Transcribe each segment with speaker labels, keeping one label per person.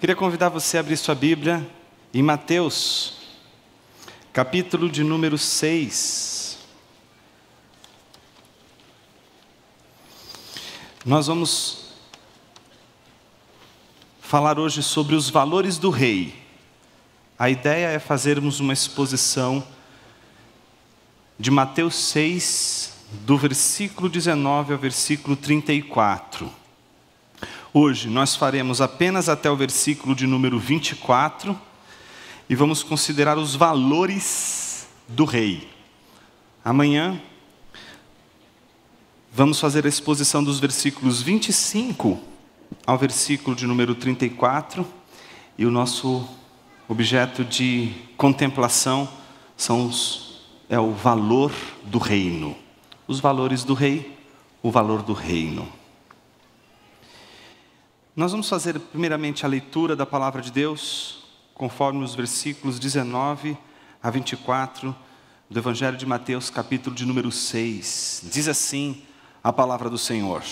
Speaker 1: Queria convidar você a abrir sua Bíblia em Mateus, capítulo de número 6. Nós vamos falar hoje sobre os valores do rei. A ideia é fazermos uma exposição de Mateus 6, do versículo 19 ao versículo 34. Hoje nós faremos apenas até o versículo de número 24 e vamos considerar os valores do rei. Amanhã vamos fazer a exposição dos versículos 25 ao versículo de número 34 e o nosso objeto de contemplação são os, é o valor do reino. Os valores do rei, o valor do reino. Nós vamos fazer primeiramente a leitura da palavra de Deus, conforme os versículos 19 a 24 do Evangelho de Mateus, capítulo de número 6. Diz assim a palavra do Senhor: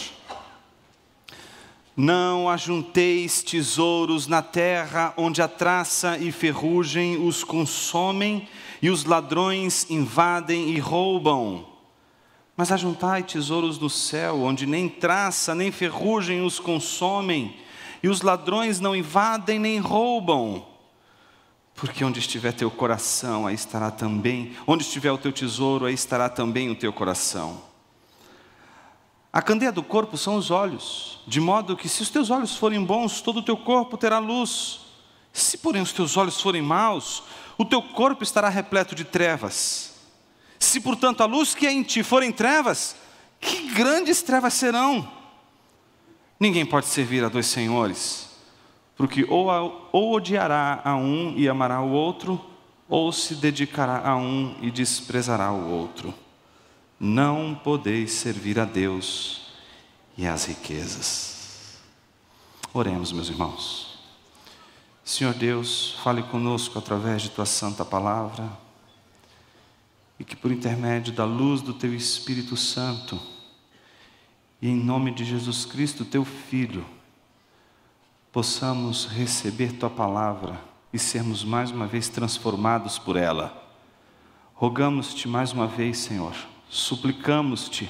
Speaker 1: Não ajunteis tesouros na terra, onde a traça e ferrugem os consomem e os ladrões invadem e roubam. Mas ajuntai tesouros no céu, onde nem traça nem ferrugem os consomem e os ladrões não invadem nem roubam. Porque onde estiver teu coração, aí estará também, onde estiver o teu tesouro, aí estará também o teu coração. A candeia do corpo são os olhos, de modo que se os teus olhos forem bons, todo o teu corpo terá luz. Se, porém, os teus olhos forem maus, o teu corpo estará repleto de trevas. Se, portanto, a luz que é em ti forem trevas, que grandes trevas serão! Ninguém pode servir a dois senhores, porque ou, a, ou odiará a um e amará o outro, ou se dedicará a um e desprezará o outro. Não podeis servir a Deus e às riquezas. Oremos, meus irmãos. Senhor Deus, fale conosco através de tua santa palavra e que por intermédio da luz do teu Espírito Santo, e em nome de Jesus Cristo, teu Filho, possamos receber tua palavra e sermos mais uma vez transformados por ela. Rogamos-te mais uma vez, Senhor, suplicamos-te,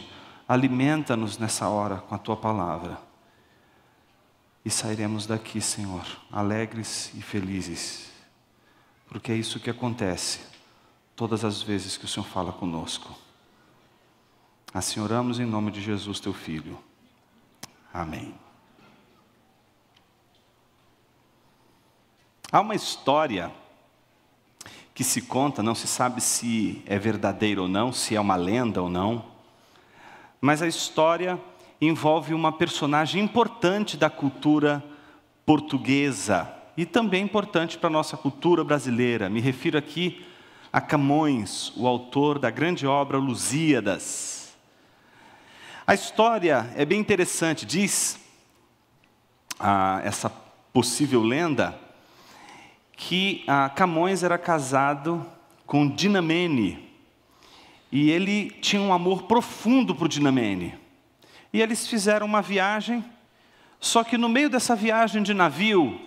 Speaker 1: alimenta-nos nessa hora com a tua palavra. E sairemos daqui, Senhor, alegres e felizes, porque é isso que acontece todas as vezes que o Senhor fala conosco. Assim oramos em nome de Jesus, teu Filho. Amém. Há uma história que se conta, não se sabe se é verdadeira ou não, se é uma lenda ou não, mas a história envolve uma personagem importante da cultura portuguesa e também importante para a nossa cultura brasileira. Me refiro aqui a Camões, o autor da grande obra Lusíadas. A história é bem interessante, diz ah, essa possível lenda que ah, Camões era casado com Dinamene e ele tinha um amor profundo por Dinamene. E eles fizeram uma viagem, só que no meio dessa viagem de navio,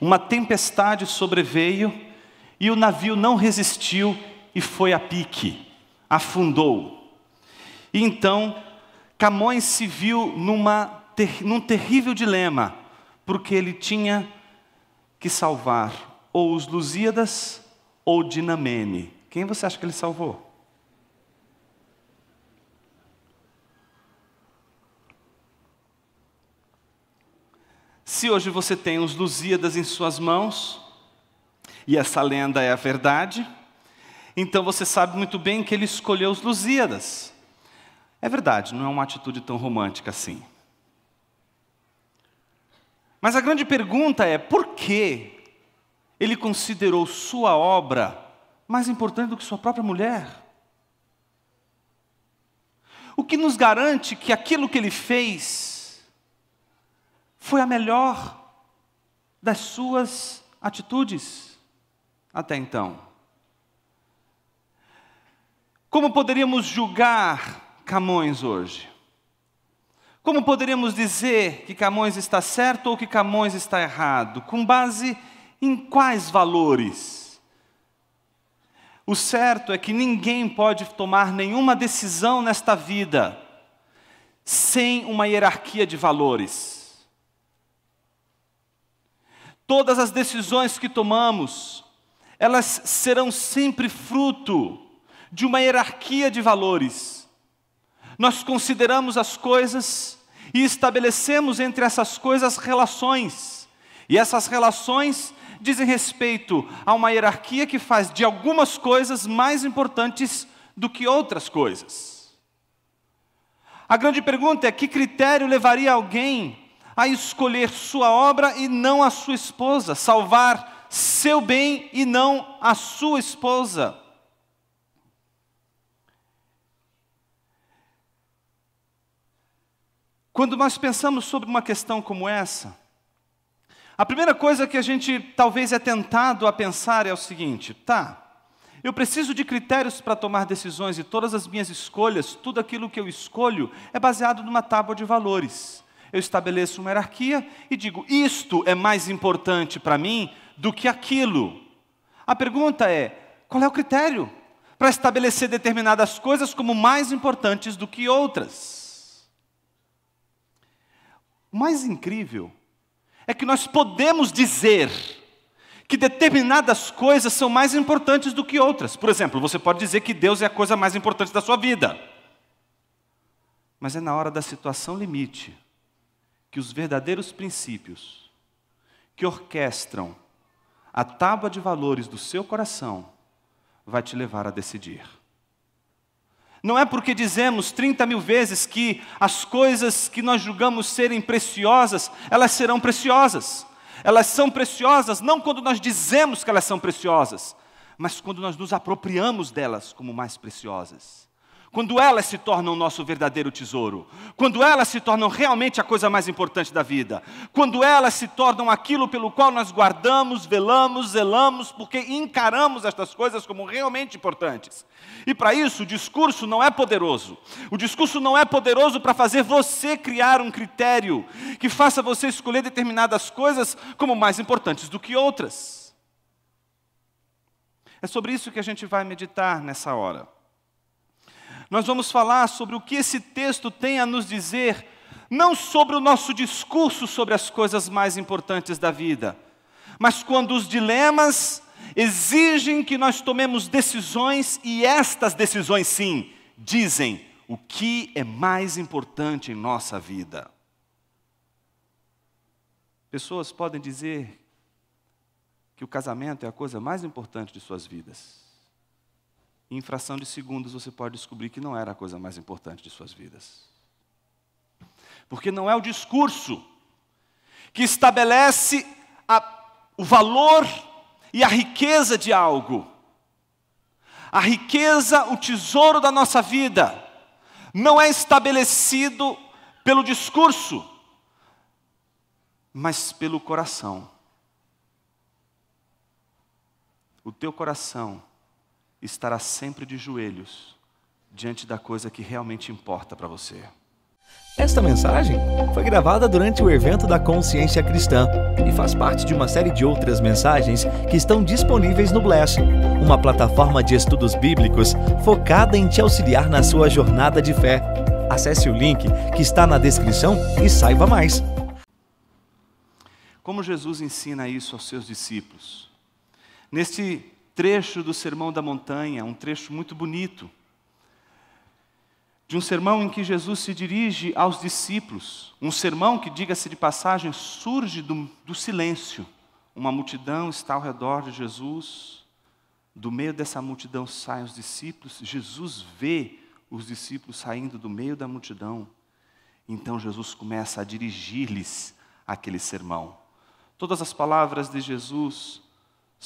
Speaker 1: uma tempestade sobreveio e o navio não resistiu e foi a pique, afundou. E então, Camões se viu numa, ter, num terrível dilema, porque ele tinha que salvar ou os Lusíadas ou Dinamene. Quem você acha que ele salvou? Se hoje você tem os Lusíadas em suas mãos, e essa lenda é a verdade, então você sabe muito bem que ele escolheu os Lusíadas. É verdade, não é uma atitude tão romântica assim. Mas a grande pergunta é por que ele considerou sua obra mais importante do que sua própria mulher? O que nos garante que aquilo que ele fez foi a melhor das suas atitudes até então? Como poderíamos julgar Camões hoje? Como poderíamos dizer que Camões está certo ou que Camões está errado? Com base em quais valores? O certo é que ninguém pode tomar nenhuma decisão nesta vida sem uma hierarquia de valores. Todas as decisões que tomamos, elas serão sempre fruto de uma hierarquia de valores. Nós consideramos as coisas e estabelecemos entre essas coisas relações. E essas relações dizem respeito a uma hierarquia que faz de algumas coisas mais importantes do que outras coisas. A grande pergunta é: que critério levaria alguém a escolher sua obra e não a sua esposa, salvar seu bem e não a sua esposa? Quando nós pensamos sobre uma questão como essa, a primeira coisa que a gente talvez é tentado a pensar é o seguinte: tá, eu preciso de critérios para tomar decisões e todas as minhas escolhas, tudo aquilo que eu escolho, é baseado numa tábua de valores. Eu estabeleço uma hierarquia e digo: isto é mais importante para mim do que aquilo. A pergunta é: qual é o critério para estabelecer determinadas coisas como mais importantes do que outras? O mais incrível é que nós podemos dizer que determinadas coisas são mais importantes do que outras. Por exemplo, você pode dizer que Deus é a coisa mais importante da sua vida. Mas é na hora da situação limite que os verdadeiros princípios que orquestram a tábua de valores do seu coração vai te levar a decidir. Não é porque dizemos 30 mil vezes que as coisas que nós julgamos serem preciosas, elas serão preciosas. Elas são preciosas não quando nós dizemos que elas são preciosas, mas quando nós nos apropriamos delas como mais preciosas quando elas se tornam o nosso verdadeiro tesouro, quando elas se tornam realmente a coisa mais importante da vida, quando elas se tornam aquilo pelo qual nós guardamos, velamos, zelamos, porque encaramos estas coisas como realmente importantes. E para isso o discurso não é poderoso. O discurso não é poderoso para fazer você criar um critério que faça você escolher determinadas coisas como mais importantes do que outras. É sobre isso que a gente vai meditar nessa hora nós vamos falar sobre o que esse texto tem a nos dizer, não sobre o nosso discurso sobre as coisas mais importantes da vida, mas quando os dilemas exigem que nós tomemos decisões e estas decisões, sim, dizem o que é mais importante em nossa vida. Pessoas podem dizer que o casamento é a coisa mais importante de suas vidas em fração de segundos você pode descobrir que não era a coisa mais importante de suas vidas. Porque não é o discurso que estabelece a, o valor e a riqueza de algo. A riqueza, o tesouro da nossa vida, não é estabelecido pelo discurso, mas pelo coração. O teu coração estará sempre de joelhos diante da coisa que realmente importa para você. Esta mensagem foi gravada durante o evento da Consciência Cristã e faz parte de uma série de outras mensagens que estão disponíveis no Bless, uma plataforma de estudos bíblicos focada em te auxiliar na sua jornada de fé. Acesse o link que está na descrição e saiba mais. Como Jesus ensina isso aos seus discípulos? Neste trecho do Sermão da Montanha, um trecho muito bonito, de um sermão em que Jesus se dirige aos discípulos, um sermão que, diga-se de passagem, surge do, do silêncio. Uma multidão está ao redor de Jesus, do meio dessa multidão saem os discípulos, Jesus vê os discípulos saindo do meio da multidão. Então Jesus começa a dirigir-lhes aquele sermão. Todas as palavras de Jesus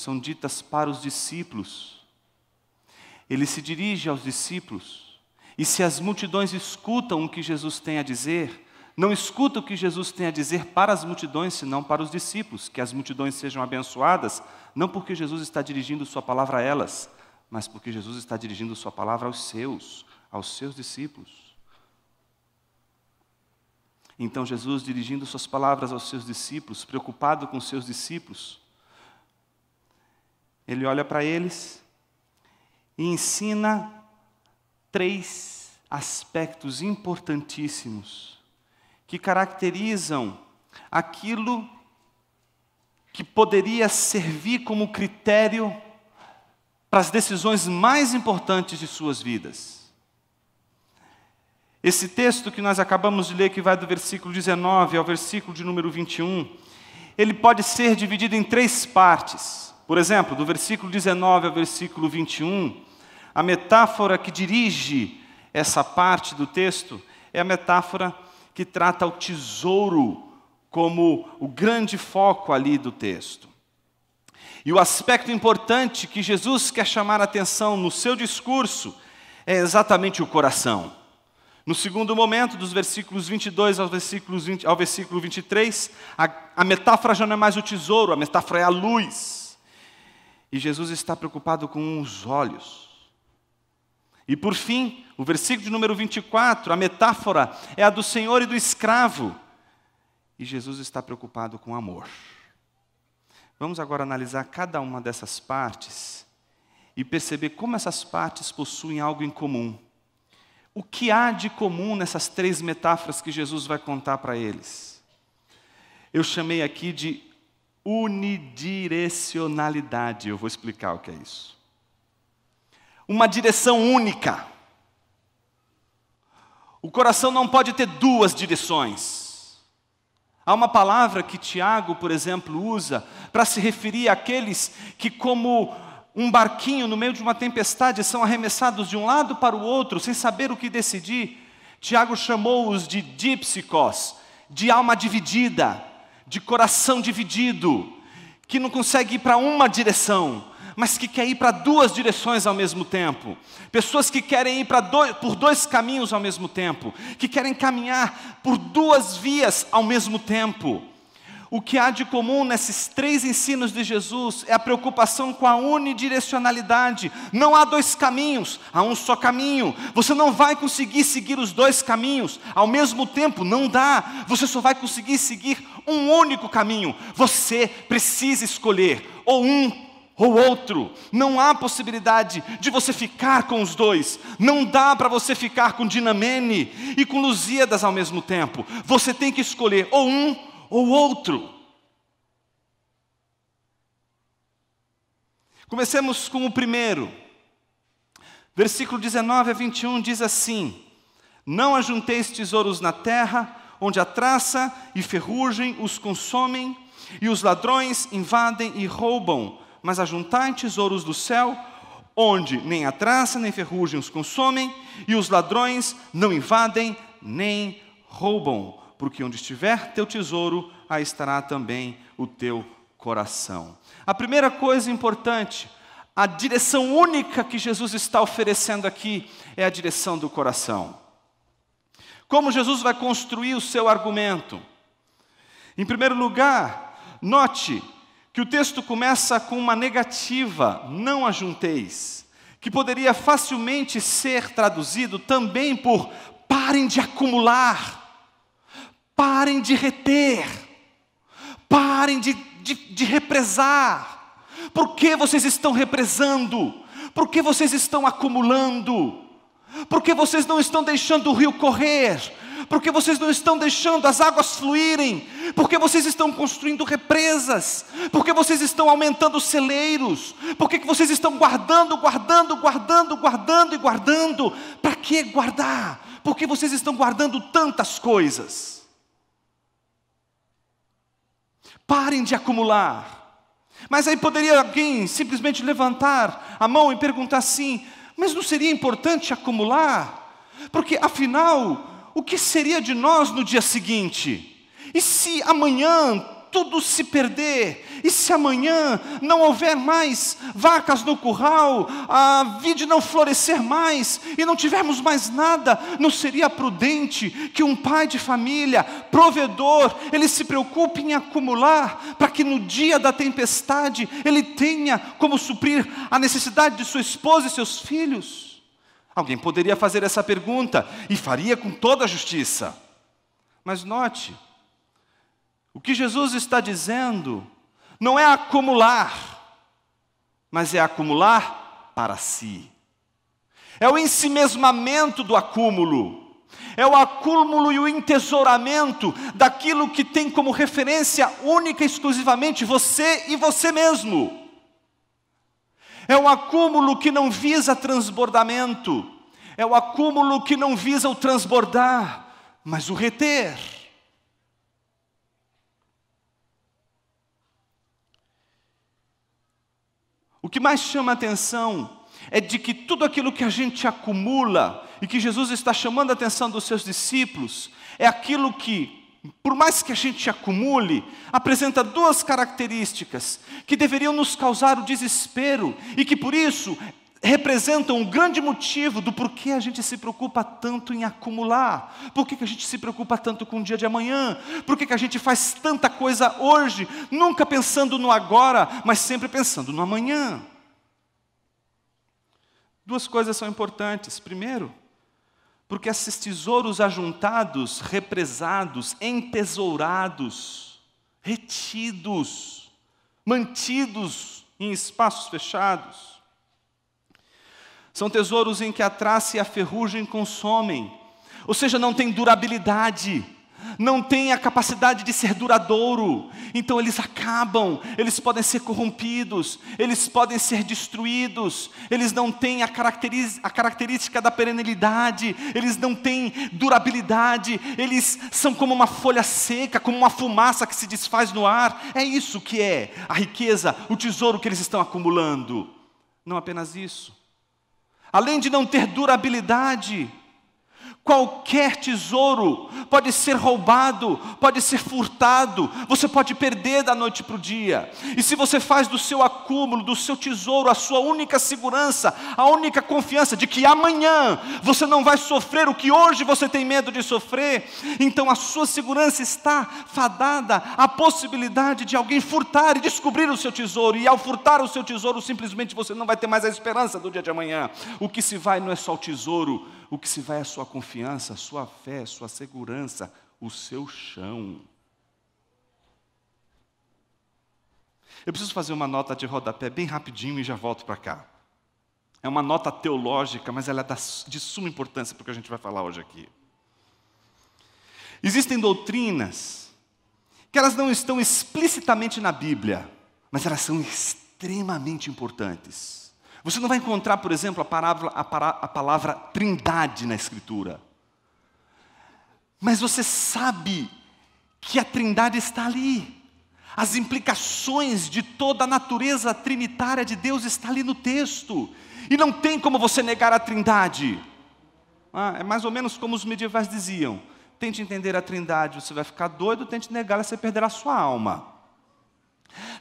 Speaker 1: são ditas para os discípulos. Ele se dirige aos discípulos, e se as multidões escutam o que Jesus tem a dizer, não escuta o que Jesus tem a dizer para as multidões, senão para os discípulos, que as multidões sejam abençoadas, não porque Jesus está dirigindo Sua palavra a elas, mas porque Jesus está dirigindo Sua palavra aos seus, aos seus discípulos. Então, Jesus, dirigindo Suas palavras aos seus discípulos, preocupado com seus discípulos, ele olha para eles e ensina três aspectos importantíssimos que caracterizam aquilo que poderia servir como critério para as decisões mais importantes de suas vidas. Esse texto que nós acabamos de ler, que vai do versículo 19 ao versículo de número 21, ele pode ser dividido em três partes. Por exemplo, do versículo 19 ao versículo 21, a metáfora que dirige essa parte do texto é a metáfora que trata o tesouro como o grande foco ali do texto. E o aspecto importante que Jesus quer chamar a atenção no seu discurso é exatamente o coração. No segundo momento, dos versículos 22 aos versículos 20, ao versículo 23, a, a metáfora já não é mais o tesouro, a metáfora é a luz. E Jesus está preocupado com os olhos. E por fim, o versículo de número 24, a metáfora é a do senhor e do escravo. E Jesus está preocupado com amor. Vamos agora analisar cada uma dessas partes e perceber como essas partes possuem algo em comum. O que há de comum nessas três metáforas que Jesus vai contar para eles? Eu chamei aqui de unidirecionalidade. Eu vou explicar o que é isso. Uma direção única. O coração não pode ter duas direções. Há uma palavra que Tiago, por exemplo, usa para se referir àqueles que, como um barquinho no meio de uma tempestade, são arremessados de um lado para o outro, sem saber o que decidir. Tiago chamou-os de dipsicos, de alma dividida, de coração dividido, que não consegue ir para uma direção, mas que quer ir para duas direções ao mesmo tempo. Pessoas que querem ir dois, por dois caminhos ao mesmo tempo, que querem caminhar por duas vias ao mesmo tempo. O que há de comum nesses três ensinos de Jesus é a preocupação com a unidirecionalidade. Não há dois caminhos, há um só caminho. Você não vai conseguir seguir os dois caminhos ao mesmo tempo, não dá. Você só vai conseguir seguir um único caminho. Você precisa escolher ou um ou outro. Não há possibilidade de você ficar com os dois. Não dá para você ficar com Dinamene e com Lusíadas ao mesmo tempo. Você tem que escolher ou um ou outro. Comecemos com o primeiro. Versículo 19 a 21 diz assim: Não ajunteis tesouros na terra, onde a traça e ferrugem os consomem, e os ladrões invadem e roubam, mas ajuntai tesouros do céu, onde nem a traça nem ferrugem os consomem, e os ladrões não invadem nem roubam porque onde estiver teu tesouro, aí estará também o teu coração. A primeira coisa importante, a direção única que Jesus está oferecendo aqui é a direção do coração. Como Jesus vai construir o seu argumento? Em primeiro lugar, note que o texto começa com uma negativa, não ajunteis, que poderia facilmente ser traduzido também por parem de acumular. Parem de reter, parem de, de, de represar. Por que vocês estão represando? Por que vocês estão acumulando? Por que vocês não estão deixando o rio correr? Por que vocês não estão deixando as águas fluírem? Por que vocês estão construindo represas? Por que vocês estão aumentando celeiros? Por que, que vocês estão guardando, guardando, guardando, guardando e guardando? Para que guardar? Por que vocês estão guardando tantas coisas? Parem de acumular. Mas aí poderia alguém simplesmente levantar a mão e perguntar assim: mas não seria importante acumular? Porque afinal, o que seria de nós no dia seguinte? E se amanhã tudo se perder, e se amanhã não houver mais vacas no curral, a vide não florescer mais e não tivermos mais nada, não seria prudente que um pai de família, provedor, ele se preocupe em acumular para que no dia da tempestade ele tenha como suprir a necessidade de sua esposa e seus filhos? Alguém poderia fazer essa pergunta e faria com toda a justiça. Mas note, o que Jesus está dizendo não é acumular, mas é acumular para si. É o ensimesmamento do acúmulo, é o acúmulo e o entesouramento daquilo que tem como referência única e exclusivamente você e você mesmo. É um acúmulo que não visa transbordamento, é o um acúmulo que não visa o transbordar, mas o reter. O que mais chama a atenção é de que tudo aquilo que a gente acumula e que Jesus está chamando a atenção dos seus discípulos é aquilo que, por mais que a gente acumule, apresenta duas características que deveriam nos causar o desespero e que por isso representam um grande motivo do porquê a gente se preocupa tanto em acumular, por que a gente se preocupa tanto com o dia de amanhã, por que a gente faz tanta coisa hoje, nunca pensando no agora, mas sempre pensando no amanhã. Duas coisas são importantes. Primeiro, porque esses tesouros ajuntados, represados, entesourados, retidos, mantidos em espaços fechados, são tesouros em que a traça e a ferrugem consomem, ou seja, não tem durabilidade, não tem a capacidade de ser duradouro, então eles acabam, eles podem ser corrompidos, eles podem ser destruídos, eles não têm a, a característica da perenilidade, eles não têm durabilidade, eles são como uma folha seca, como uma fumaça que se desfaz no ar. É isso que é a riqueza, o tesouro que eles estão acumulando. Não apenas isso, além de não ter durabilidade, Qualquer tesouro pode ser roubado, pode ser furtado, você pode perder da noite para o dia. E se você faz do seu acúmulo, do seu tesouro, a sua única segurança, a única confiança de que amanhã você não vai sofrer o que hoje você tem medo de sofrer, então a sua segurança está fadada à possibilidade de alguém furtar e descobrir o seu tesouro. E ao furtar o seu tesouro, simplesmente você não vai ter mais a esperança do dia de amanhã. O que se vai não é só o tesouro, o que se vai é a sua confiança confiança, sua fé, sua segurança, o seu chão. Eu preciso fazer uma nota de rodapé bem rapidinho e já volto para cá. É uma nota teológica, mas ela é de suma importância para o que a gente vai falar hoje aqui. Existem doutrinas que elas não estão explicitamente na Bíblia, mas elas são extremamente importantes. Você não vai encontrar, por exemplo, a palavra, a, para, a palavra trindade na Escritura. Mas você sabe que a trindade está ali. As implicações de toda a natureza trinitária de Deus está ali no texto. E não tem como você negar a trindade. Ah, é mais ou menos como os medievais diziam: tente entender a trindade, você vai ficar doido, tente negá-la, você perderá sua alma.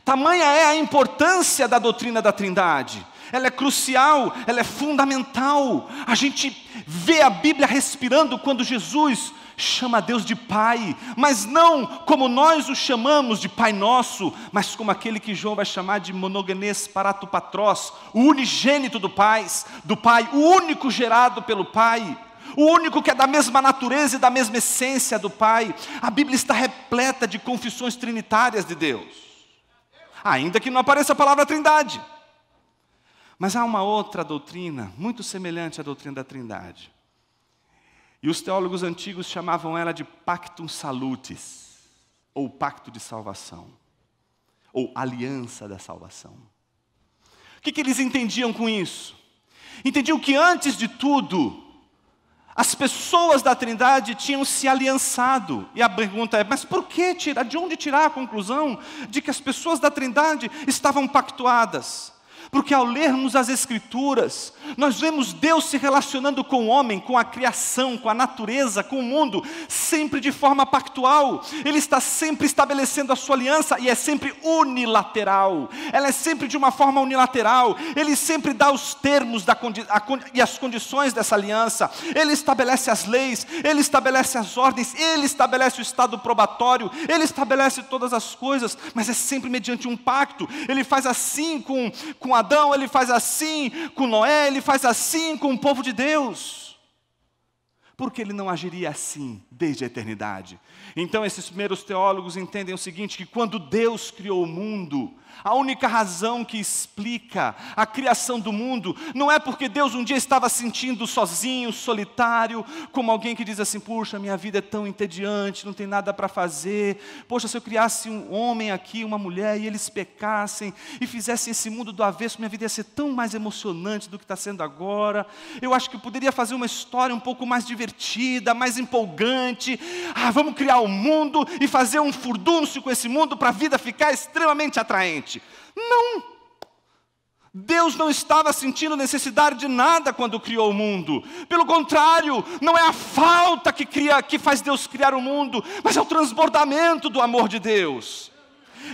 Speaker 1: Tamanha é a importância da doutrina da trindade ela é crucial, ela é fundamental. A gente vê a Bíblia respirando quando Jesus chama Deus de Pai, mas não como nós o chamamos de Pai Nosso, mas como aquele que João vai chamar de monogenes paratupatrós, o unigênito do Pai, do Pai, o único gerado pelo Pai. O único que é da mesma natureza e da mesma essência do Pai. A Bíblia está repleta de confissões trinitárias de Deus. Ainda que não apareça a palavra Trindade. Mas há uma outra doutrina, muito semelhante à doutrina da Trindade. E os teólogos antigos chamavam ela de pactum salutis, ou pacto de salvação, ou aliança da salvação. O que, que eles entendiam com isso? Entendiam que antes de tudo, as pessoas da Trindade tinham se aliançado. E a pergunta é: mas por que tirar? De onde tirar a conclusão de que as pessoas da Trindade estavam pactuadas? Porque ao lermos as Escrituras, nós vemos Deus se relacionando com o homem, com a criação, com a natureza, com o mundo, sempre de forma pactual. Ele está sempre estabelecendo a sua aliança e é sempre unilateral. Ela é sempre de uma forma unilateral. Ele sempre dá os termos da, a, e as condições dessa aliança. Ele estabelece as leis, ele estabelece as ordens, ele estabelece o estado probatório, ele estabelece todas as coisas, mas é sempre mediante um pacto. Ele faz assim com, com a Adão, ele faz assim com Noé, ele faz assim com o povo de Deus porque ele não agiria assim desde a eternidade? Então, esses primeiros teólogos entendem o seguinte: que quando Deus criou o mundo, a única razão que explica a criação do mundo não é porque Deus um dia estava sentindo sozinho, solitário, como alguém que diz assim: puxa, minha vida é tão entediante, não tem nada para fazer. Poxa, se eu criasse um homem aqui, uma mulher, e eles pecassem e fizessem esse mundo do avesso, minha vida ia ser tão mais emocionante do que está sendo agora. Eu acho que eu poderia fazer uma história um pouco mais divertida divertida, mais empolgante. Ah, vamos criar o um mundo e fazer um furdúncio com esse mundo para a vida ficar extremamente atraente. Não! Deus não estava sentindo necessidade de nada quando criou o mundo. Pelo contrário, não é a falta que, cria, que faz Deus criar o mundo, mas é o transbordamento do amor de Deus.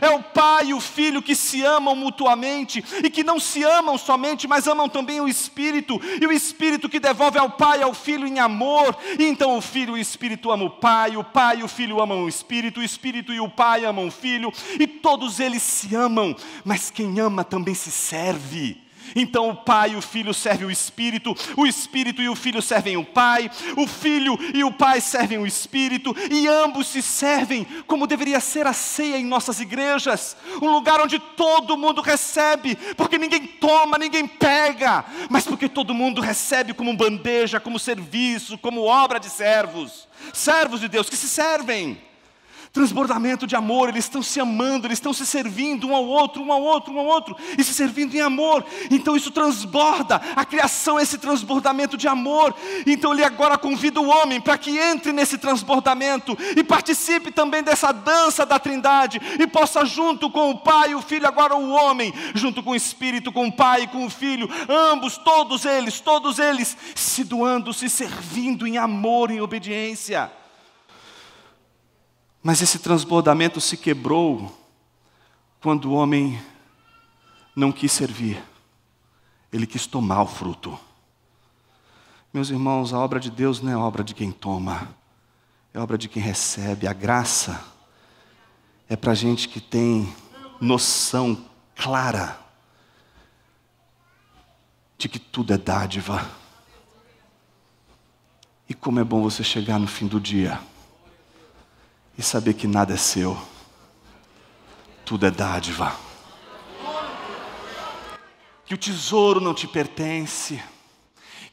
Speaker 1: É o pai e o filho que se amam mutuamente e que não se amam somente, mas amam também o espírito, e o espírito que devolve ao pai e ao filho em amor. E então o filho e o espírito amam o pai, o pai e o filho amam o espírito, o espírito e o pai amam o filho, e todos eles se amam, mas quem ama também se serve. Então o Pai e o Filho servem o Espírito, o Espírito e o Filho servem o Pai, o Filho e o Pai servem o Espírito, e ambos se servem, como deveria ser a ceia em nossas igrejas, um lugar onde todo mundo recebe, porque ninguém toma, ninguém pega, mas porque todo mundo recebe como bandeja, como serviço, como obra de servos, servos de Deus que se servem transbordamento de amor, eles estão se amando, eles estão se servindo um ao outro, um ao outro, um ao outro, e se servindo em amor. Então isso transborda, a criação é esse transbordamento de amor. Então ele agora convida o homem para que entre nesse transbordamento e participe também dessa dança da Trindade e possa, junto com o Pai, e o Filho, agora o homem, junto com o Espírito, com o Pai e com o Filho, ambos, todos eles, todos eles, se doando, se servindo em amor, em obediência. Mas esse transbordamento se quebrou quando o homem não quis servir, ele quis tomar o fruto. Meus irmãos, a obra de Deus não é obra de quem toma, é obra de quem recebe. A graça é para gente que tem noção clara de que tudo é dádiva. E como é bom você chegar no fim do dia e saber que nada é seu, tudo é dádiva. Que o tesouro não te pertence,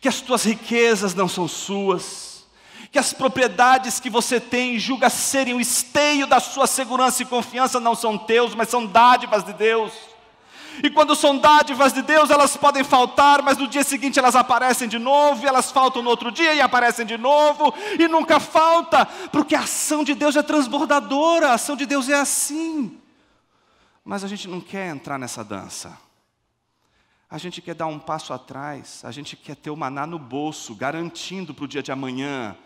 Speaker 1: que as tuas riquezas não são suas, que as propriedades que você tem e julga serem o esteio da sua segurança e confiança não são teus, mas são dádivas de Deus e quando são dádivas de Deus, elas podem faltar, mas no dia seguinte elas aparecem de novo, e elas faltam no outro dia e aparecem de novo, e nunca falta, porque a ação de Deus é transbordadora, a ação de Deus é assim. Mas a gente não quer entrar nessa dança. A gente quer dar um passo atrás, a gente quer ter o maná no bolso, garantindo para o dia de amanhã.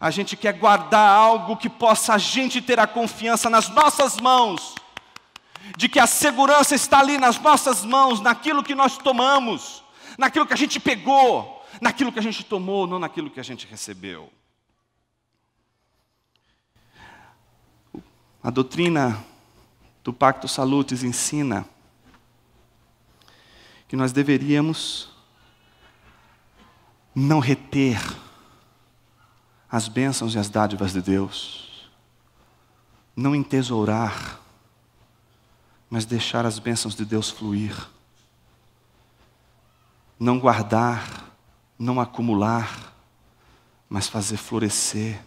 Speaker 1: A gente quer guardar algo que possa a gente ter a confiança nas nossas mãos de que a segurança está ali nas nossas mãos, naquilo que nós tomamos, naquilo que a gente pegou, naquilo que a gente tomou, não naquilo que a gente recebeu. A doutrina do Pacto Salutis ensina que nós deveríamos não reter as bênçãos e as dádivas de Deus, não entesourar mas deixar as bênçãos de Deus fluir. Não guardar, não acumular, mas fazer florescer,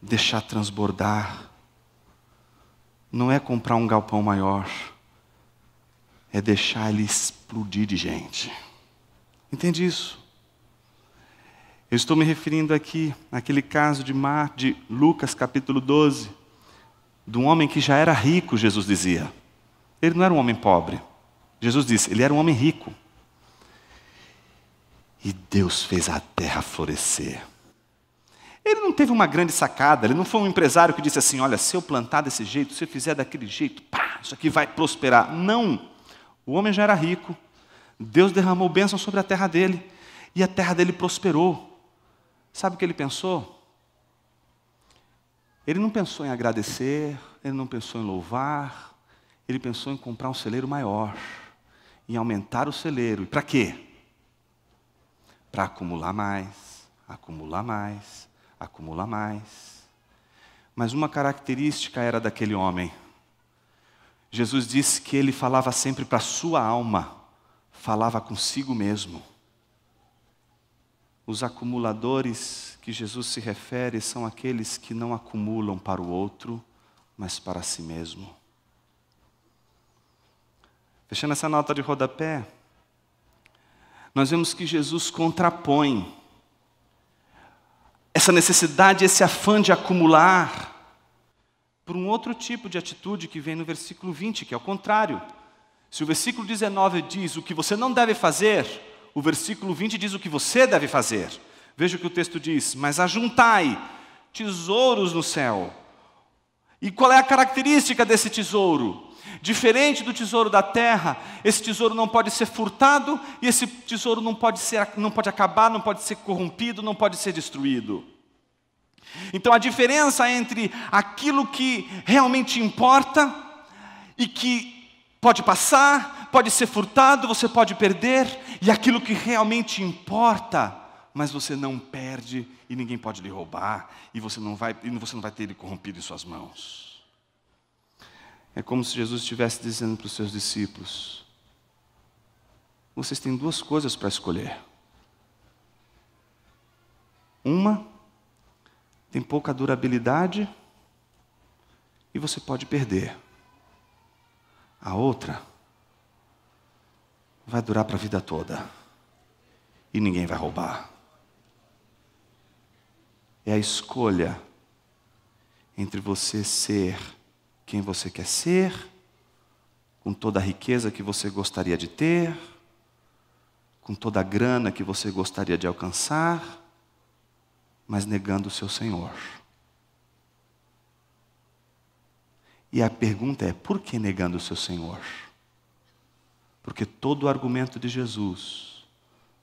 Speaker 1: deixar transbordar. Não é comprar um galpão maior, é deixar ele explodir de gente. Entende isso? Eu estou me referindo aqui àquele caso de, Mar, de Lucas capítulo 12, de um homem que já era rico, Jesus dizia ele não era um homem pobre. Jesus disse, ele era um homem rico. E Deus fez a terra florescer. Ele não teve uma grande sacada, ele não foi um empresário que disse assim: olha, se eu plantar desse jeito, se eu fizer daquele jeito, pá, isso aqui vai prosperar. Não. O homem já era rico. Deus derramou bênção sobre a terra dele. E a terra dele prosperou. Sabe o que ele pensou? Ele não pensou em agradecer, ele não pensou em louvar, ele pensou em comprar um celeiro maior, em aumentar o celeiro. E para quê? Para acumular mais, acumular mais, acumular mais. Mas uma característica era daquele homem. Jesus disse que ele falava sempre para a sua alma, falava consigo mesmo. Os acumuladores que Jesus se refere são aqueles que não acumulam para o outro, mas para si mesmo. Fechando essa nota de rodapé, nós vemos que Jesus contrapõe essa necessidade, esse afã de acumular, por um outro tipo de atitude que vem no versículo 20, que é o contrário. Se o versículo 19 diz o que você não deve fazer, o versículo 20 diz o que você deve fazer. Veja o que o texto diz: Mas ajuntai tesouros no céu. E qual é a característica desse tesouro? Diferente do tesouro da terra, esse tesouro não pode ser furtado e esse tesouro não pode, ser, não pode acabar, não pode ser corrompido, não pode ser destruído. Então a diferença entre aquilo que realmente importa e que pode passar, pode ser furtado, você pode perder, e aquilo que realmente importa, mas você não perde e ninguém pode lhe roubar e você não vai, e você não vai ter ele corrompido em suas mãos. É como se Jesus estivesse dizendo para os seus discípulos: vocês têm duas coisas para escolher. Uma tem pouca durabilidade e você pode perder. A outra vai durar para a vida toda e ninguém vai roubar. É a escolha entre você ser quem você quer ser, com toda a riqueza que você gostaria de ter, com toda a grana que você gostaria de alcançar, mas negando o seu Senhor. E a pergunta é: por que negando o seu Senhor? Porque todo o argumento de Jesus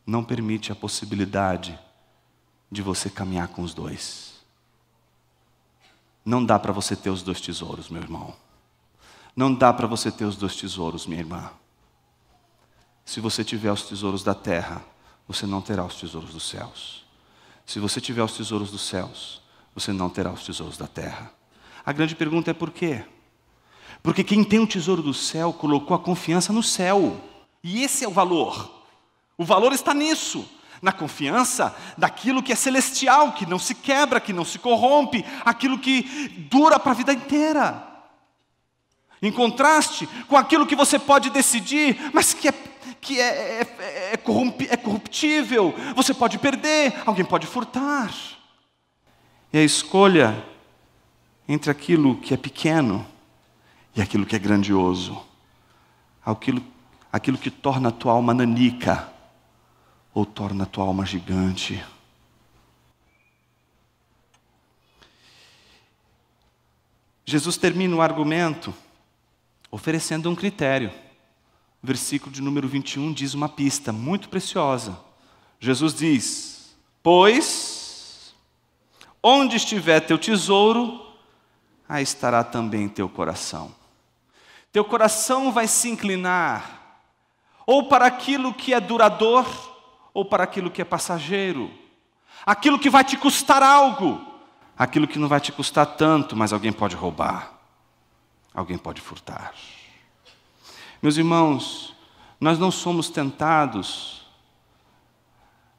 Speaker 1: não permite a possibilidade de você caminhar com os dois. Não dá para você ter os dois tesouros, meu irmão. Não dá para você ter os dois tesouros, minha irmã. Se você tiver os tesouros da terra, você não terá os tesouros dos céus. Se você tiver os tesouros dos céus, você não terá os tesouros da terra. A grande pergunta é por quê? Porque quem tem o tesouro do céu colocou a confiança no céu. E esse é o valor. O valor está nisso na confiança daquilo que é celestial, que não se quebra, que não se corrompe, aquilo que dura para a vida inteira. Em contraste com aquilo que você pode decidir, mas que é, que é, é, é, corrompi, é corruptível, você pode perder, alguém pode furtar. É a escolha entre aquilo que é pequeno e aquilo que é grandioso, aquilo, aquilo que torna a tua alma nanica ou torna a tua alma gigante. Jesus termina o argumento oferecendo um critério. O versículo de número 21 diz uma pista muito preciosa. Jesus diz: Pois onde estiver teu tesouro, aí estará também teu coração. Teu coração vai se inclinar ou para aquilo que é duradouro, ou para aquilo que é passageiro? Aquilo que vai te custar algo, aquilo que não vai te custar tanto, mas alguém pode roubar, alguém pode furtar. Meus irmãos, nós não somos tentados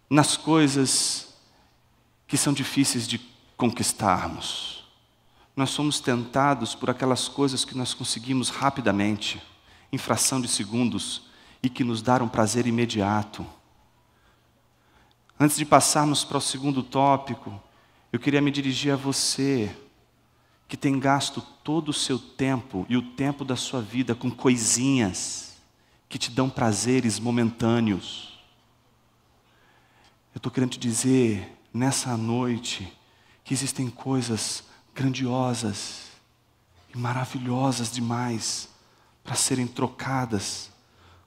Speaker 1: nas coisas que são difíceis de conquistarmos. Nós somos tentados por aquelas coisas que nós conseguimos rapidamente, em fração de segundos, e que nos dão um prazer imediato. Antes de passarmos para o segundo tópico, eu queria me dirigir a você que tem gasto todo o seu tempo e o tempo da sua vida com coisinhas que te dão prazeres momentâneos. Eu estou querendo te dizer nessa noite que existem coisas grandiosas e maravilhosas demais para serem trocadas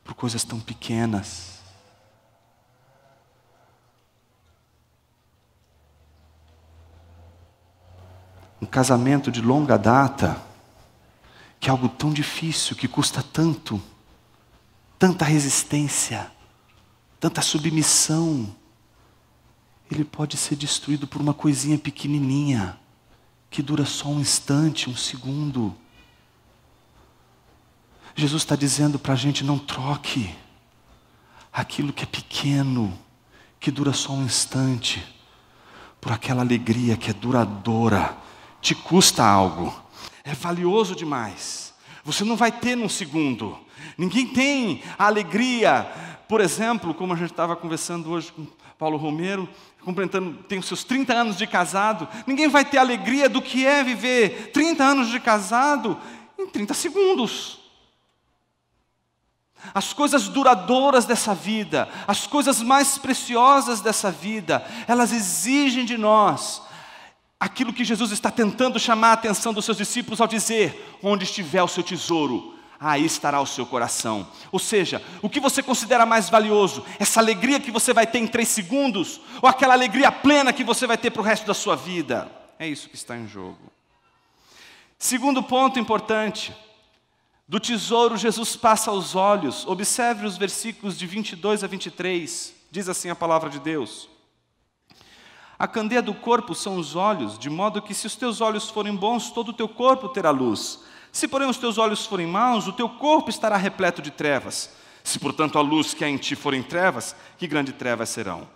Speaker 1: por coisas tão pequenas. um casamento de longa data, que é algo tão difícil, que custa tanto, tanta resistência, tanta submissão, ele pode ser destruído por uma coisinha pequenininha, que dura só um instante, um segundo. Jesus está dizendo para a gente: não troque aquilo que é pequeno, que dura só um instante, por aquela alegria que é duradoura te custa algo, é valioso demais. Você não vai ter num segundo. Ninguém tem a alegria, por exemplo, como a gente estava conversando hoje com Paulo Romero, completando, tem os seus 30 anos de casado. Ninguém vai ter a alegria do que é viver 30 anos de casado em 30 segundos. As coisas duradouras dessa vida, as coisas mais preciosas dessa vida, elas exigem de nós aquilo que Jesus está tentando chamar a atenção dos seus discípulos ao dizer: onde estiver o seu tesouro, aí estará o seu coração. Ou seja, o que você considera mais valioso? Essa alegria que você vai ter em três segundos? Ou aquela alegria plena que você vai ter para o resto da sua vida? É isso que está em jogo. Segundo ponto importante: do tesouro Jesus passa aos olhos. Observe os versículos de 22 a 23. Diz assim a palavra de Deus. A candeia do corpo são os olhos, de modo que se os teus olhos forem bons, todo o teu corpo terá luz. Se, porém, os teus olhos forem maus, o teu corpo estará repleto de trevas. Se, portanto, a luz que há em ti forem trevas, que grandes trevas serão?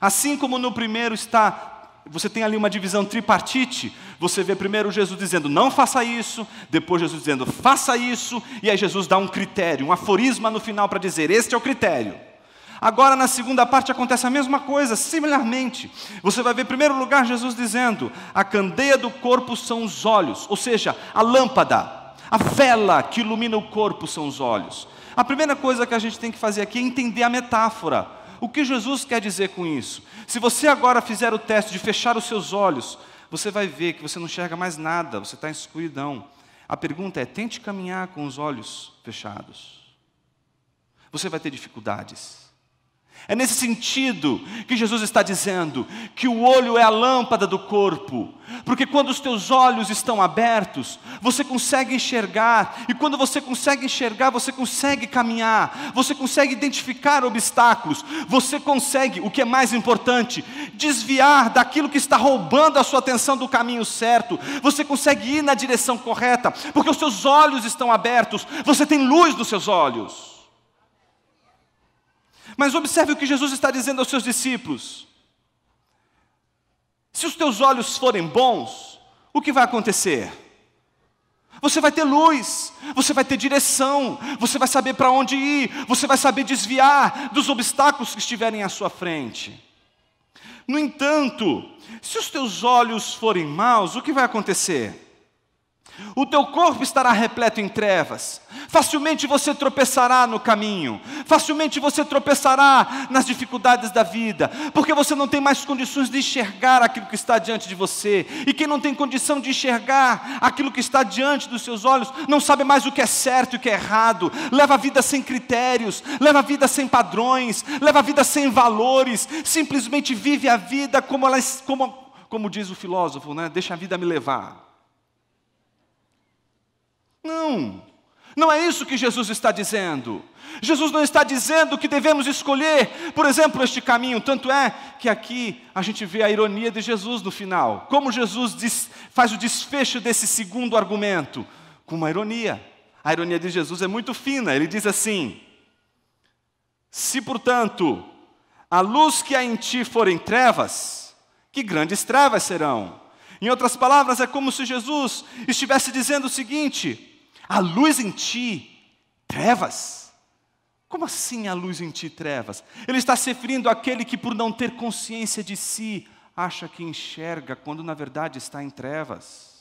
Speaker 1: Assim como no primeiro está você tem ali uma divisão tripartite. Você vê primeiro Jesus dizendo, não faça isso, depois Jesus dizendo, faça isso, e aí Jesus dá um critério, um aforisma no final para dizer: este é o critério. Agora, na segunda parte, acontece a mesma coisa, similarmente. Você vai ver, em primeiro lugar, Jesus dizendo: a candeia do corpo são os olhos, ou seja, a lâmpada, a vela que ilumina o corpo são os olhos. A primeira coisa que a gente tem que fazer aqui é entender a metáfora. O que Jesus quer dizer com isso? Se você agora fizer o teste de fechar os seus olhos, você vai ver que você não enxerga mais nada, você está em escuridão. A pergunta é: tente caminhar com os olhos fechados. Você vai ter dificuldades. É nesse sentido que Jesus está dizendo que o olho é a lâmpada do corpo, porque quando os teus olhos estão abertos, você consegue enxergar, e quando você consegue enxergar, você consegue caminhar, você consegue identificar obstáculos, você consegue, o que é mais importante, desviar daquilo que está roubando a sua atenção do caminho certo, você consegue ir na direção correta, porque os seus olhos estão abertos, você tem luz nos seus olhos. Mas observe o que Jesus está dizendo aos seus discípulos. Se os teus olhos forem bons, o que vai acontecer? Você vai ter luz, você vai ter direção, você vai saber para onde ir, você vai saber desviar dos obstáculos que estiverem à sua frente. No entanto, se os teus olhos forem maus, o que vai acontecer? O teu corpo estará repleto em trevas. Facilmente você tropeçará no caminho. Facilmente você tropeçará nas dificuldades da vida, porque você não tem mais condições de enxergar aquilo que está diante de você. E quem não tem condição de enxergar aquilo que está diante dos seus olhos, não sabe mais o que é certo e o que é errado. Leva a vida sem critérios, leva a vida sem padrões, leva a vida sem valores. Simplesmente vive a vida como ela como como diz o filósofo, né? Deixa a vida me levar. Não. Não é isso que Jesus está dizendo. Jesus não está dizendo que devemos escolher, por exemplo, este caminho. Tanto é que aqui a gente vê a ironia de Jesus no final. Como Jesus diz, faz o desfecho desse segundo argumento? Com uma ironia. A ironia de Jesus é muito fina. Ele diz assim: Se, portanto, a luz que há em ti forem trevas, que grandes trevas serão? Em outras palavras, é como se Jesus estivesse dizendo o seguinte a luz em ti, trevas. Como assim a luz em ti, trevas? Ele está se referindo àquele que, por não ter consciência de si, acha que enxerga, quando na verdade está em trevas.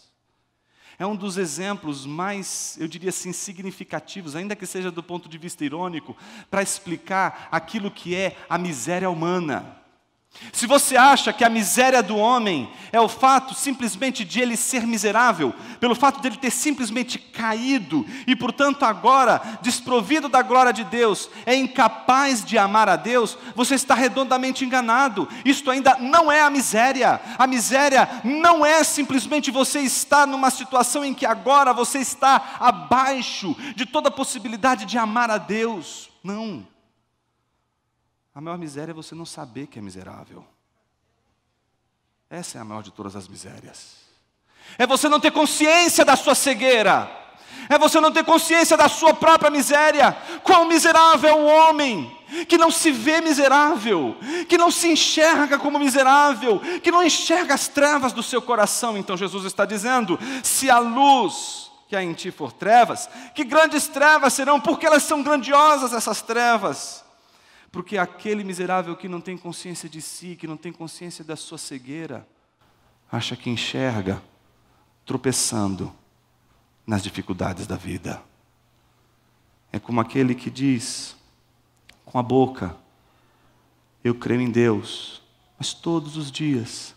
Speaker 1: É um dos exemplos mais, eu diria assim, significativos, ainda que seja do ponto de vista irônico, para explicar aquilo que é a miséria humana. Se você acha que a miséria do homem é o fato simplesmente de ele ser miserável, pelo fato de ele ter simplesmente caído e, portanto, agora desprovido da glória de Deus, é incapaz de amar a Deus, você está redondamente enganado. Isto ainda não é a miséria. A miséria não é simplesmente você estar numa situação em que agora você está abaixo de toda possibilidade de amar a Deus. Não. A maior miséria é você não saber que é miserável. Essa é a maior de todas as misérias. É você não ter consciência da sua cegueira. É você não ter consciência da sua própria miséria. Quão miserável é o homem que não se vê miserável, que não se enxerga como miserável, que não enxerga as trevas do seu coração. Então Jesus está dizendo: se a luz que há em ti for trevas, que grandes trevas serão, porque elas são grandiosas essas trevas. Porque aquele miserável que não tem consciência de si, que não tem consciência da sua cegueira, acha que enxerga tropeçando nas dificuldades da vida. É como aquele que diz com a boca: Eu creio em Deus, mas todos os dias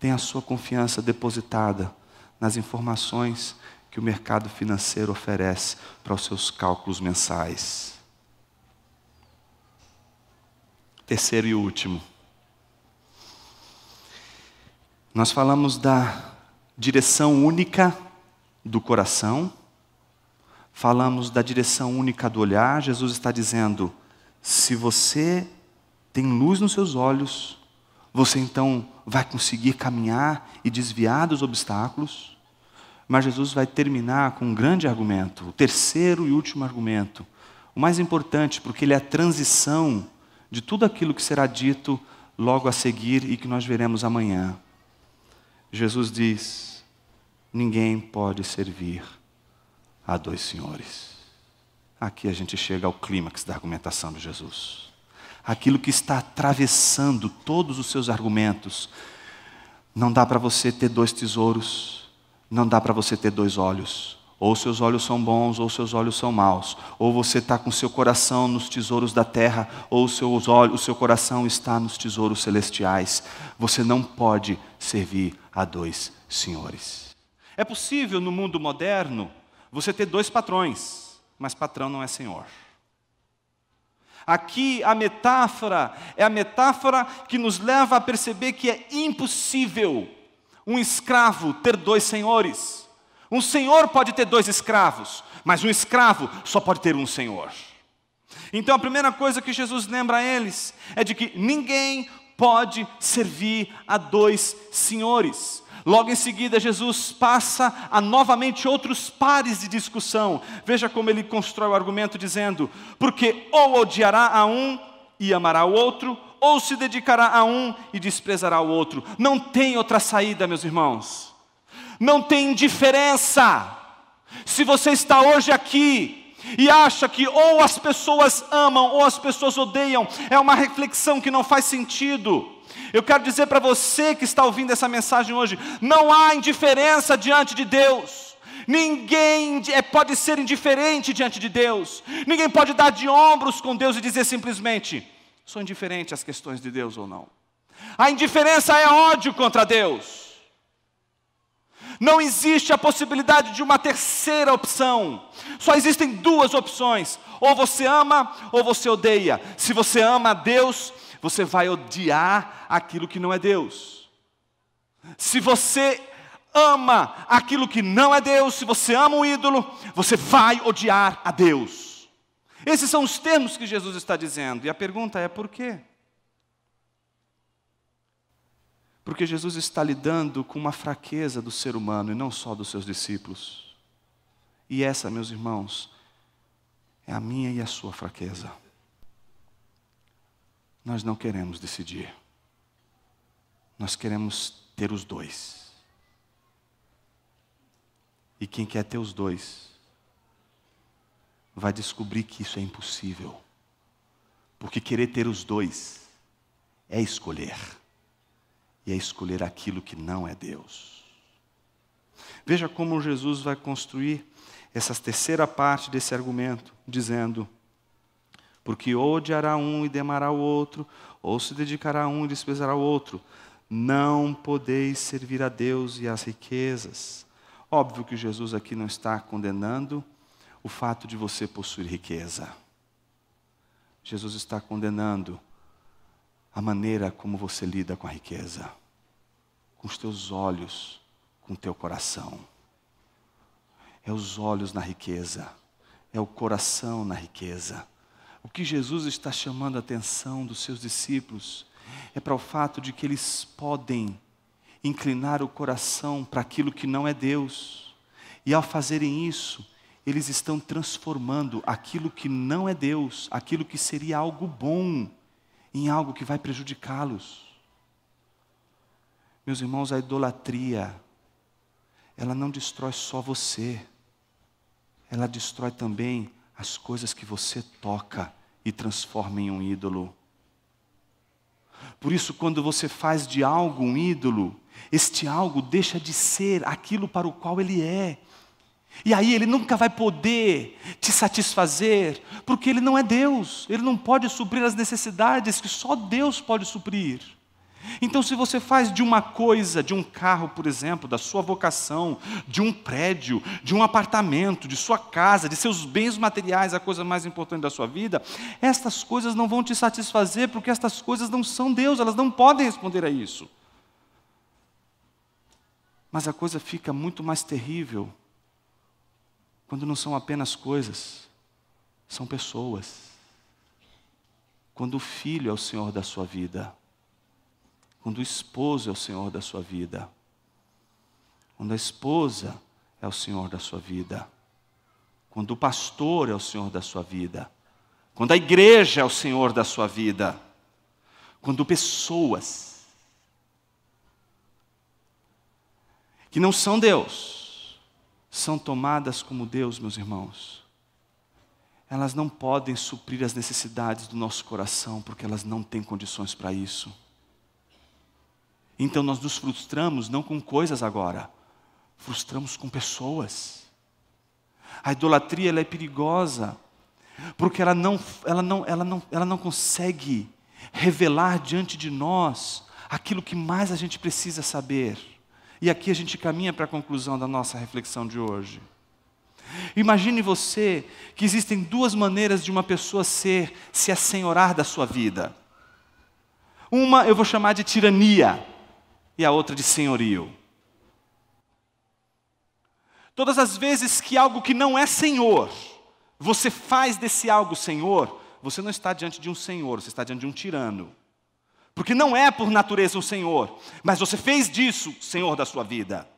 Speaker 1: tem a sua confiança depositada nas informações que o mercado financeiro oferece para os seus cálculos mensais. terceiro e último. Nós falamos da direção única do coração, falamos da direção única do olhar. Jesus está dizendo: se você tem luz nos seus olhos, você então vai conseguir caminhar e desviar dos obstáculos. Mas Jesus vai terminar com um grande argumento, o terceiro e último argumento, o mais importante, porque ele é a transição de tudo aquilo que será dito logo a seguir e que nós veremos amanhã. Jesus diz: Ninguém pode servir a dois senhores. Aqui a gente chega ao clímax da argumentação de Jesus. Aquilo que está atravessando todos os seus argumentos. Não dá para você ter dois tesouros, não dá para você ter dois olhos ou seus olhos são bons, ou seus olhos são maus, ou você está com seu coração nos tesouros da terra, ou seus olhos, o seu coração está nos tesouros celestiais. Você não pode servir a dois senhores. É possível no mundo moderno você ter dois patrões, mas patrão não é senhor. Aqui a metáfora é a metáfora que nos leva a perceber que é impossível um escravo ter dois senhores. Um senhor pode ter dois escravos, mas um escravo só pode ter um senhor. Então a primeira coisa que Jesus lembra a eles é de que ninguém pode servir a dois senhores. Logo em seguida, Jesus passa a novamente outros pares de discussão. Veja como ele constrói o argumento dizendo: porque ou odiará a um e amará o outro, ou se dedicará a um e desprezará o outro. Não tem outra saída, meus irmãos não tem diferença. Se você está hoje aqui, e acha que ou as pessoas amam ou as pessoas odeiam, é uma reflexão que não faz sentido. Eu quero dizer para você que está ouvindo essa mensagem hoje: não há indiferença diante de Deus. Ninguém é, pode ser indiferente diante de Deus. Ninguém pode dar de ombros com Deus e dizer simplesmente: sou indiferente às questões de Deus ou não. A indiferença é ódio contra Deus. Não existe a possibilidade de uma terceira opção. Só existem duas opções: ou você ama ou você odeia. Se você ama a Deus, você vai odiar aquilo que não é Deus. Se você ama aquilo que não é Deus, se você ama o ídolo, você vai odiar a Deus. Esses são os termos que Jesus está dizendo, e a pergunta é por quê? Porque Jesus está lidando com uma fraqueza do ser humano e não só dos seus discípulos. E essa, meus irmãos, é a minha e a sua fraqueza. Nós não queremos decidir. Nós queremos ter os dois. E quem quer ter os dois vai descobrir que isso é impossível. Porque querer ter os dois é escolher e a escolher aquilo que não é Deus. Veja como Jesus vai construir essa terceira parte desse argumento, dizendo: Porque ou odiará um e demará o outro, ou se dedicará a um e desprezará o outro. Não podeis servir a Deus e às riquezas. Óbvio que Jesus aqui não está condenando o fato de você possuir riqueza. Jesus está condenando a maneira como você lida com a riqueza, com os teus olhos, com o teu coração. É os olhos na riqueza, é o coração na riqueza. O que Jesus está chamando a atenção dos seus discípulos é para o fato de que eles podem inclinar o coração para aquilo que não é Deus. E ao fazerem isso, eles estão transformando aquilo que não é Deus, aquilo que seria algo bom, em algo que vai prejudicá-los. Meus irmãos, a idolatria, ela não destrói só você, ela destrói também as coisas que você toca e transforma em um ídolo. Por isso, quando você faz de algo um ídolo, este algo deixa de ser aquilo para o qual ele é, e aí ele nunca vai poder te satisfazer, porque ele não é Deus, ele não pode suprir as necessidades que só Deus pode suprir. Então, se você faz de uma coisa, de um carro, por exemplo, da sua vocação, de um prédio, de um apartamento, de sua casa, de seus bens materiais, a coisa mais importante da sua vida, estas coisas não vão te satisfazer, porque estas coisas não são Deus, elas não podem responder a isso. Mas a coisa fica muito mais terrível quando não são apenas coisas, são pessoas. Quando o filho é o Senhor da sua vida, quando o esposo é o Senhor da sua vida, quando a esposa é o Senhor da sua vida, quando o pastor é o Senhor da sua vida, quando a igreja é o Senhor da sua vida, quando pessoas que não são Deus, são tomadas como Deus, meus irmãos, elas não podem suprir as necessidades do nosso coração, porque elas não têm condições para isso. Então nós nos frustramos não com coisas agora, frustramos com pessoas. A idolatria ela é perigosa, porque ela não, ela, não, ela, não, ela não consegue revelar diante de nós aquilo que mais a gente precisa saber. E aqui a gente caminha para a conclusão da nossa reflexão de hoje. Imagine você que existem duas maneiras de uma pessoa ser, se assenhorar da sua vida. Uma eu vou chamar de tirania e a outra de senhorio. Todas as vezes que algo que não é senhor, você faz desse algo senhor, você não está diante de um senhor, você está diante de um tirano porque não é por natureza o Senhor, mas você fez disso Senhor da sua vida.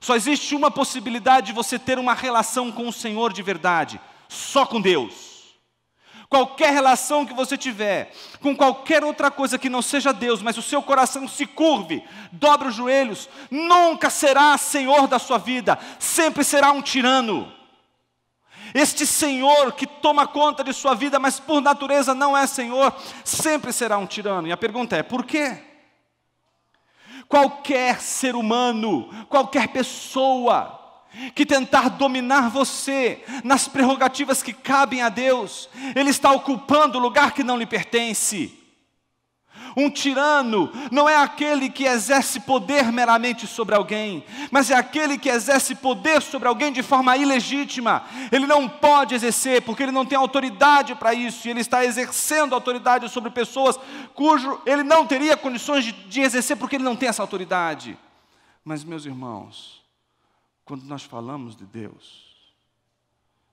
Speaker 1: Só existe uma possibilidade de você ter uma relação com o Senhor de verdade, só com Deus. Qualquer relação que você tiver, com qualquer outra coisa que não seja Deus, mas o seu coração se curve, dobre os joelhos, nunca será Senhor da sua vida, sempre será um tirano. Este Senhor que toma conta de sua vida, mas por natureza não é Senhor, sempre será um tirano. E a pergunta é: por quê? Qualquer ser humano, qualquer pessoa que tentar dominar você nas prerrogativas que cabem a Deus, ele está ocupando o lugar que não lhe pertence. Um tirano não é aquele que exerce poder meramente sobre alguém, mas é aquele que exerce poder sobre alguém de forma ilegítima. Ele não pode exercer, porque ele não tem autoridade para isso, e ele está exercendo autoridade sobre pessoas cujo ele não teria condições de, de exercer, porque ele não tem essa autoridade. Mas, meus irmãos, quando nós falamos de Deus,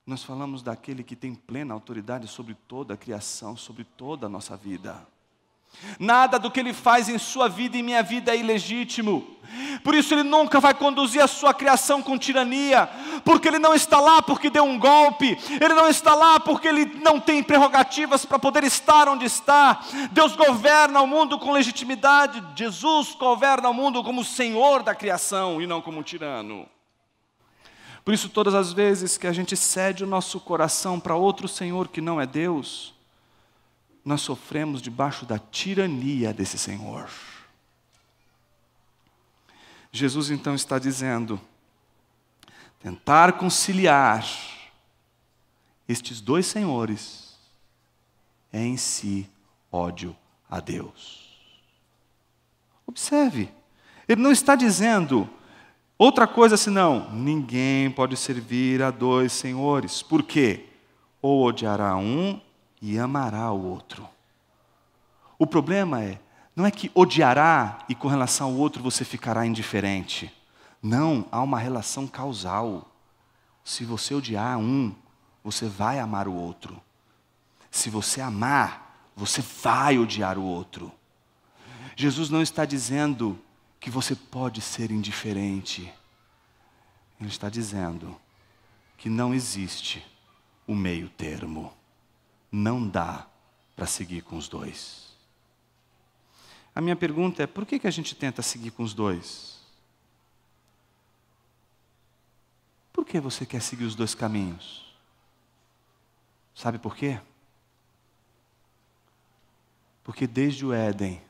Speaker 1: nós falamos daquele que tem plena autoridade sobre toda a criação, sobre toda a nossa vida. Nada do que ele faz em sua vida e minha vida é ilegítimo. Por isso ele nunca vai conduzir a sua criação com tirania, porque ele não está lá porque deu um golpe, ele não está lá porque ele não tem prerrogativas para poder estar onde está. Deus governa o mundo com legitimidade, Jesus governa o mundo como Senhor da criação e não como tirano. Por isso, todas as vezes que a gente cede o nosso coração para outro Senhor que não é Deus, nós sofremos debaixo da tirania desse Senhor. Jesus então está dizendo: tentar conciliar estes dois senhores é em si ódio a Deus. Observe, ele não está dizendo outra coisa senão: ninguém pode servir a dois senhores, porque ou odiará um e amará o outro. O problema é, não é que odiará e com relação ao outro você ficará indiferente. Não, há uma relação causal. Se você odiar um, você vai amar o outro. Se você amar, você vai odiar o outro. Jesus não está dizendo que você pode ser indiferente. Ele está dizendo que não existe o meio termo não dá para seguir com os dois. A minha pergunta é: por que, que a gente tenta seguir com os dois? Por que você quer seguir os dois caminhos? Sabe por quê? Porque desde o Éden,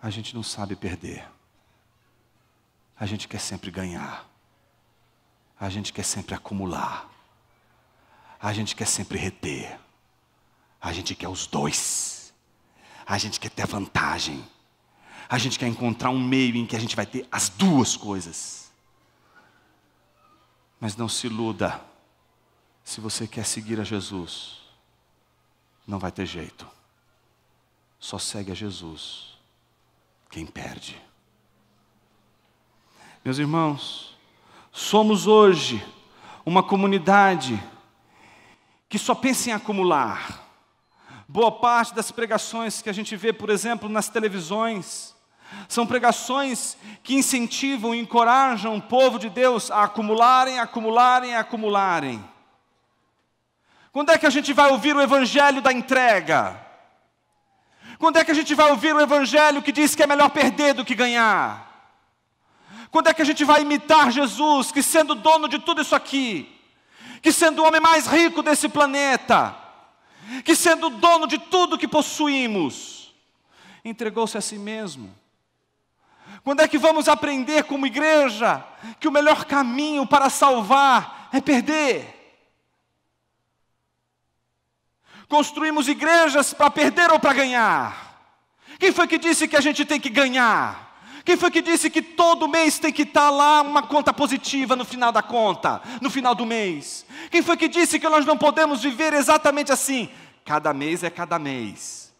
Speaker 1: a gente não sabe perder. A gente quer sempre ganhar. A gente quer sempre acumular. A gente quer sempre reter. A gente quer os dois. A gente quer ter vantagem. A gente quer encontrar um meio em que a gente vai ter as duas coisas. Mas não se iluda. Se você quer seguir a Jesus, não vai ter jeito. Só segue a Jesus quem perde. Meus irmãos, somos hoje uma comunidade que só pensa em acumular Boa parte das pregações que a gente vê, por exemplo, nas televisões, são pregações que incentivam e encorajam o povo de Deus a acumularem, acumularem, acumularem. Quando é que a gente vai ouvir o evangelho da entrega? Quando é que a gente vai ouvir o evangelho que diz que é melhor perder do que ganhar? Quando é que a gente vai imitar Jesus, que sendo dono de tudo isso aqui, que sendo o homem mais rico desse planeta, que sendo dono de tudo que possuímos, entregou-se a si mesmo. Quando é que vamos aprender como igreja que o melhor caminho para salvar é perder? Construímos igrejas para perder ou para ganhar? Quem foi que disse que a gente tem que ganhar? Quem foi que disse que todo mês tem que estar lá uma conta positiva no final da conta, no final do mês? Quem foi que disse que nós não podemos viver exatamente assim? Cada mês é cada mês.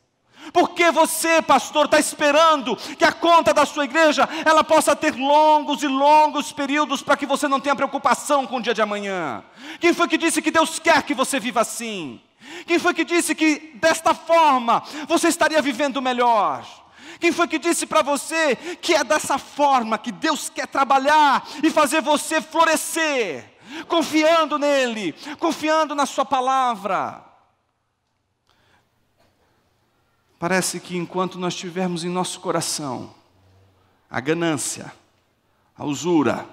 Speaker 1: Porque você, pastor, está esperando que a conta da sua igreja ela possa ter longos e longos períodos para que você não tenha preocupação com o dia de amanhã? Quem foi que disse que Deus quer que você viva assim? Quem foi que disse que desta forma você estaria vivendo melhor? Quem foi que disse para você que é dessa forma que Deus quer trabalhar e fazer você florescer? Confiando nele, confiando na Sua palavra. Parece que enquanto nós tivermos em nosso coração a ganância, a usura,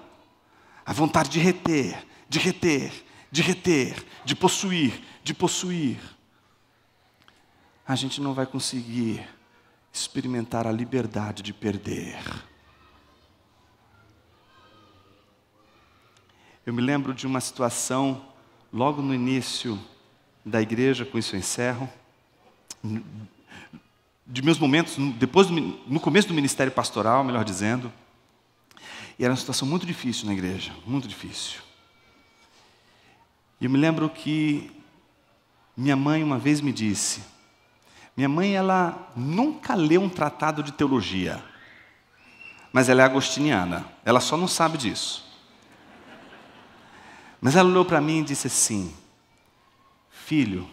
Speaker 1: a vontade de reter, de reter, de reter, de possuir, de possuir, a gente não vai conseguir experimentar a liberdade de perder. Eu me lembro de uma situação logo no início da igreja, com isso eu encerro, de meus momentos, depois do, no começo do ministério pastoral, melhor dizendo, e era uma situação muito difícil na igreja, muito difícil. E eu me lembro que minha mãe uma vez me disse: minha mãe, ela nunca leu um tratado de teologia, mas ela é agostiniana, ela só não sabe disso. Mas ela olhou para mim e disse assim: Filho,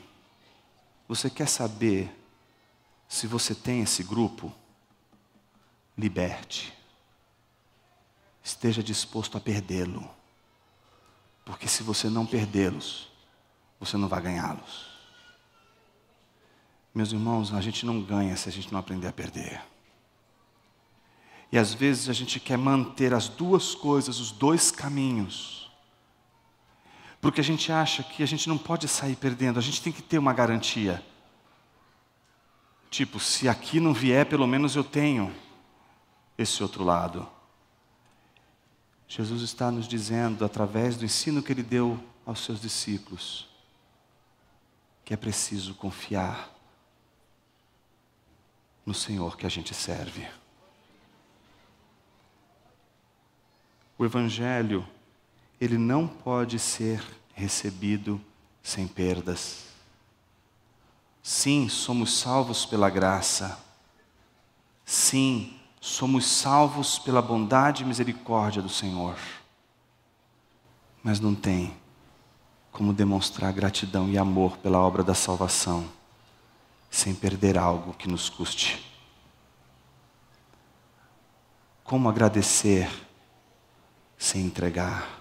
Speaker 1: você quer saber se você tem esse grupo? Liberte. Esteja disposto a perdê-lo. Porque se você não perdê-los, você não vai ganhá-los. Meus irmãos, a gente não ganha se a gente não aprender a perder. E às vezes a gente quer manter as duas coisas, os dois caminhos. Porque a gente acha que a gente não pode sair perdendo, a gente tem que ter uma garantia. Tipo, se aqui não vier, pelo menos eu tenho esse outro lado. Jesus está nos dizendo, através do ensino que ele deu aos seus discípulos, que é preciso confiar no Senhor que a gente serve. O Evangelho, ele não pode ser recebido sem perdas. Sim, somos salvos pela graça. Sim, somos salvos pela bondade e misericórdia do Senhor. Mas não tem como demonstrar gratidão e amor pela obra da salvação sem perder algo que nos custe. Como agradecer sem entregar?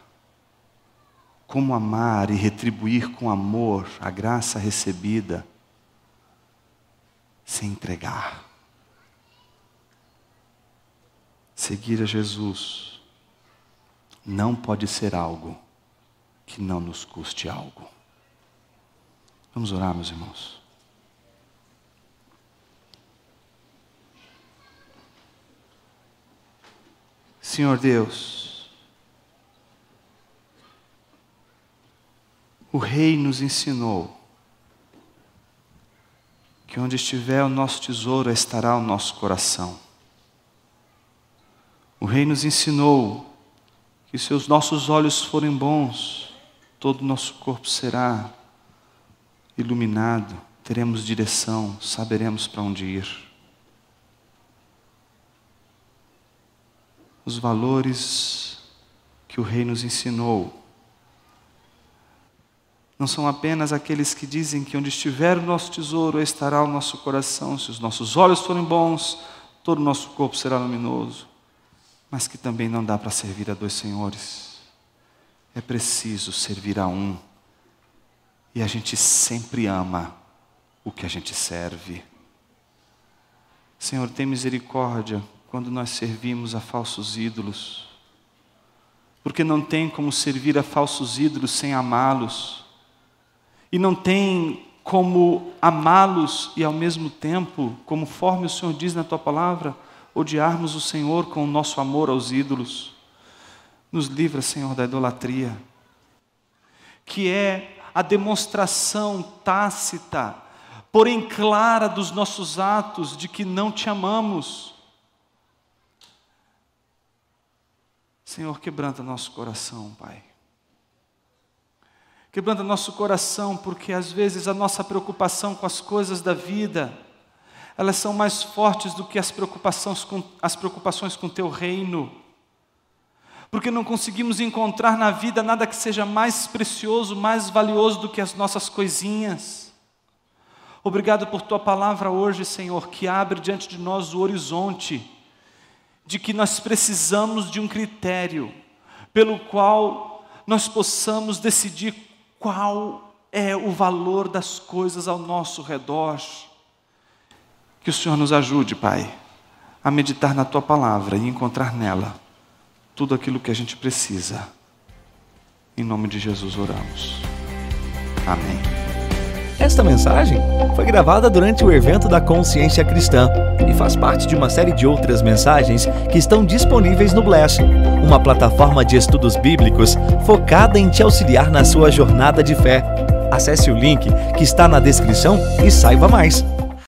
Speaker 1: Como amar e retribuir com amor a graça recebida sem entregar? Seguir a Jesus não pode ser algo que não nos custe algo. Vamos orar, meus irmãos. Senhor Deus, o Rei nos ensinou que onde estiver o nosso tesouro estará o nosso coração. O Rei nos ensinou que se os nossos olhos forem bons, todo o nosso corpo será iluminado, teremos direção, saberemos para onde ir. os valores que o Rei nos ensinou. Não são apenas aqueles que dizem que onde estiver o nosso tesouro estará o nosso coração, se os nossos olhos forem bons, todo o nosso corpo será luminoso, mas que também não dá para servir a dois senhores. É preciso servir a um. E a gente sempre ama o que a gente serve. Senhor, tem misericórdia quando nós servimos a falsos ídolos. Porque não tem como servir a falsos ídolos sem amá-los. E não tem como amá-los e ao mesmo tempo, conforme o Senhor diz na tua palavra, odiarmos o Senhor com o nosso amor aos ídolos. Nos livra, Senhor, da idolatria, que é a demonstração tácita, porém clara, dos nossos atos de que não te amamos Senhor, quebranta nosso coração, Pai. Quebranta nosso coração, porque às vezes a nossa preocupação com as coisas da vida, elas são mais fortes do que as preocupações com, as preocupações com teu reino. Porque não conseguimos encontrar na vida nada que seja mais precioso, mais valioso do que as nossas coisinhas. Obrigado por tua palavra hoje, Senhor, que abre diante de nós o horizonte de que nós precisamos de um critério pelo qual nós possamos decidir qual é o valor das coisas ao nosso redor. Que o Senhor nos ajude, Pai, a meditar na Tua palavra e encontrar nela tudo aquilo que a gente precisa. Em nome de Jesus oramos. Amém. Esta mensagem foi gravada durante o evento da Consciência Cristã e faz parte de uma série de outras mensagens que estão disponíveis no Bless, uma plataforma de estudos bíblicos focada em te auxiliar na sua jornada de fé. Acesse o link que está na descrição e saiba mais.